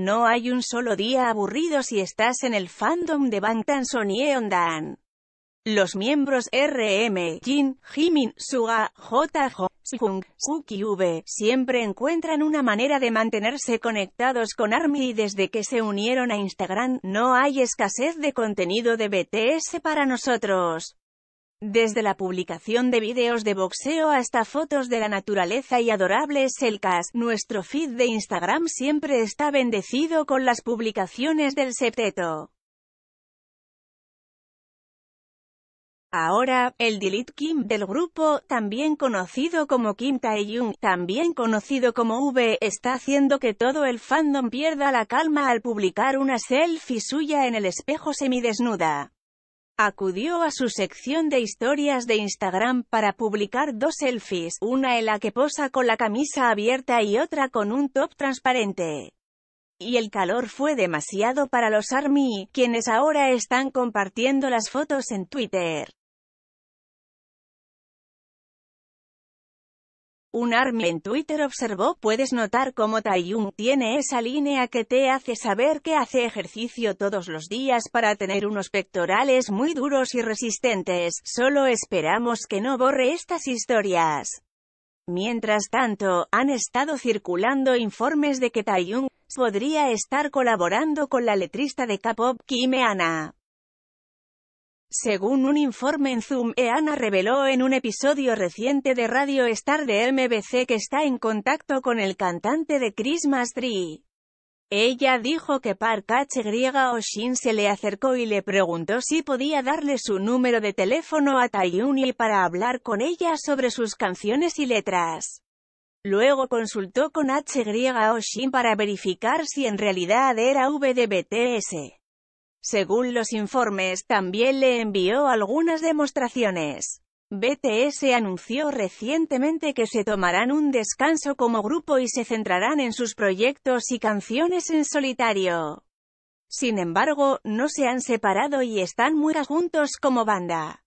No hay un solo día aburrido si estás en el fandom de Bangtan y Dan. Los miembros RM, Jin, Jimin, Suga, J. Jung, Suki V, siempre encuentran una manera de mantenerse conectados con ARMY y desde que se unieron a Instagram, no hay escasez de contenido de BTS para nosotros. Desde la publicación de videos de boxeo hasta fotos de la naturaleza y adorables selcas, nuestro feed de Instagram siempre está bendecido con las publicaciones del septeto. Ahora, el Delete Kim del grupo, también conocido como Kim Taeyung, también conocido como V, está haciendo que todo el fandom pierda la calma al publicar una selfie suya en el espejo semidesnuda acudió a su sección de historias de Instagram para publicar dos selfies, una en la que posa con la camisa abierta y otra con un top transparente. Y el calor fue demasiado para los ARMY, quienes ahora están compartiendo las fotos en Twitter. Un ARMY en Twitter observó, puedes notar cómo Taeyung tiene esa línea que te hace saber que hace ejercicio todos los días para tener unos pectorales muy duros y resistentes, solo esperamos que no borre estas historias. Mientras tanto, han estado circulando informes de que Taeyung podría estar colaborando con la letrista de K-pop Kim Eana. Según un informe en Zoom, Eana reveló en un episodio reciente de Radio Star de MBC que está en contacto con el cantante de Christmas Tree. Ella dijo que Park H. Oshin se le acercó y le preguntó si podía darle su número de teléfono a Tayuni para hablar con ella sobre sus canciones y letras. Luego consultó con H. Oshin para verificar si en realidad era VDBTS. Según los informes, también le envió algunas demostraciones. BTS anunció recientemente que se tomarán un descanso como grupo y se centrarán en sus proyectos y canciones en solitario. Sin embargo, no se han separado y están muy juntos como banda.